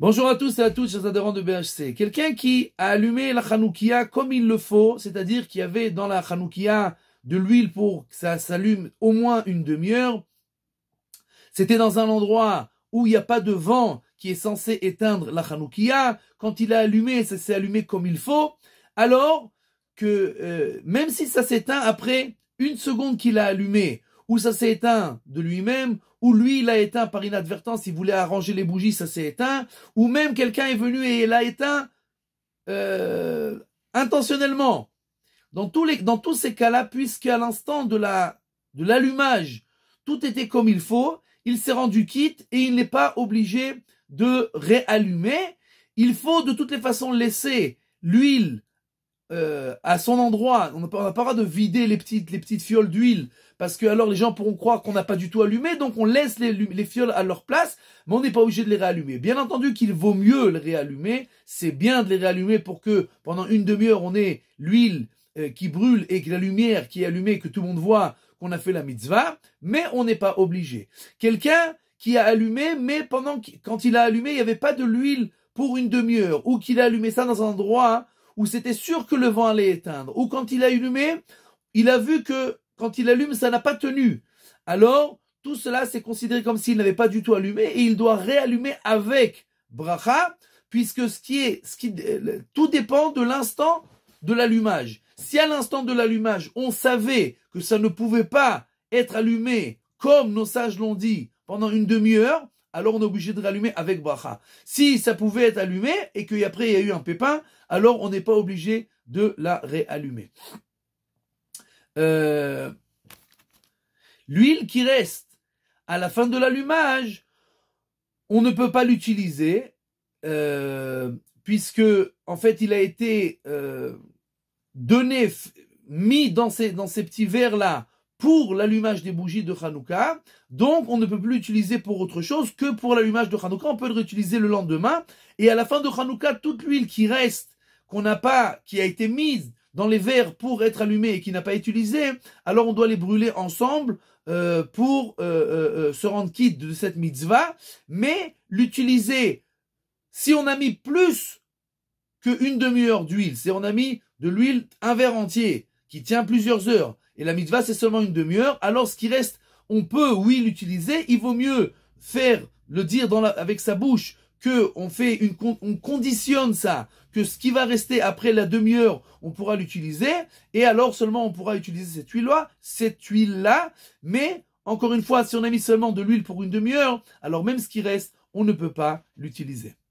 Bonjour à tous et à toutes, chers adhérents de BHC. Quelqu'un qui a allumé la Hanoukia comme il le faut, c'est-à-dire qu'il y avait dans la Hanoukia de l'huile pour que ça s'allume au moins une demi-heure, c'était dans un endroit où il n'y a pas de vent qui est censé éteindre la Hanoukia, quand il a allumé, ça s'est allumé comme il faut, alors que euh, même si ça s'éteint après une seconde qu'il a allumé, ou ça s'est éteint de lui-même, ou lui il a éteint par inadvertance, il voulait arranger les bougies, ça s'est éteint, ou même quelqu'un est venu et l'a éteint euh, intentionnellement. Dans tous, les, dans tous ces cas-là, puisqu'à l'instant de la de l'allumage, tout était comme il faut, il s'est rendu quitte et il n'est pas obligé de réallumer. Il faut de toutes les façons laisser l'huile euh, à son endroit. On n'a pas, pas droit de vider les petites, les petites fioles d'huile parce que alors les gens pourront croire qu'on n'a pas du tout allumé, donc on laisse les, les fioles à leur place, mais on n'est pas obligé de les réallumer. Bien entendu qu'il vaut mieux les réallumer, c'est bien de les réallumer pour que pendant une demi-heure on ait l'huile euh, qui brûle et que la lumière qui est allumée, que tout le monde voit qu'on a fait la mitzvah, mais on n'est pas obligé. Quelqu'un qui a allumé, mais pendant quand il a allumé, il n'y avait pas de l'huile pour une demi-heure, ou qu'il a allumé ça dans un endroit où c'était sûr que le vent allait éteindre, ou quand il a allumé, il a vu que quand il allume, ça n'a pas tenu. Alors, tout cela, c'est considéré comme s'il n'avait pas du tout allumé et il doit réallumer avec bracha, puisque ce qui est, ce qui, tout dépend de l'instant de l'allumage. Si à l'instant de l'allumage, on savait que ça ne pouvait pas être allumé comme nos sages l'ont dit pendant une demi-heure, alors on est obligé de rallumer avec bracha. Si ça pouvait être allumé et qu'après il y a eu un pépin, alors on n'est pas obligé de la réallumer. Euh, l'huile qui reste à la fin de l'allumage, on ne peut pas l'utiliser euh, puisque en fait il a été euh, donné, mis dans ces petits verres là pour l'allumage des bougies de Hanouka. Donc, on ne peut plus l'utiliser pour autre chose que pour l'allumage de Hanouka. On peut le réutiliser le lendemain. Et à la fin de Hanouka, toute l'huile qui reste, qu'on n'a pas, qui a été mise dans les verres pour être allumée et qui n'a pas été utilisée, alors on doit les brûler ensemble euh, pour euh, euh, se rendre quitte de cette mitzvah. Mais l'utiliser, si on a mis plus qu'une demi-heure d'huile, si on a mis de l'huile un verre entier qui tient plusieurs heures, et la mitzvah c'est seulement une demi-heure, alors ce qui reste, on peut, oui, l'utiliser, il vaut mieux faire, le dire dans avec sa bouche, que on fait une, on conditionne ça, que ce qui va rester après la demi-heure, on pourra l'utiliser, et alors seulement on pourra utiliser cette huile-là, cette huile-là, mais encore une fois, si on a mis seulement de l'huile pour une demi-heure, alors même ce qui reste, on ne peut pas l'utiliser.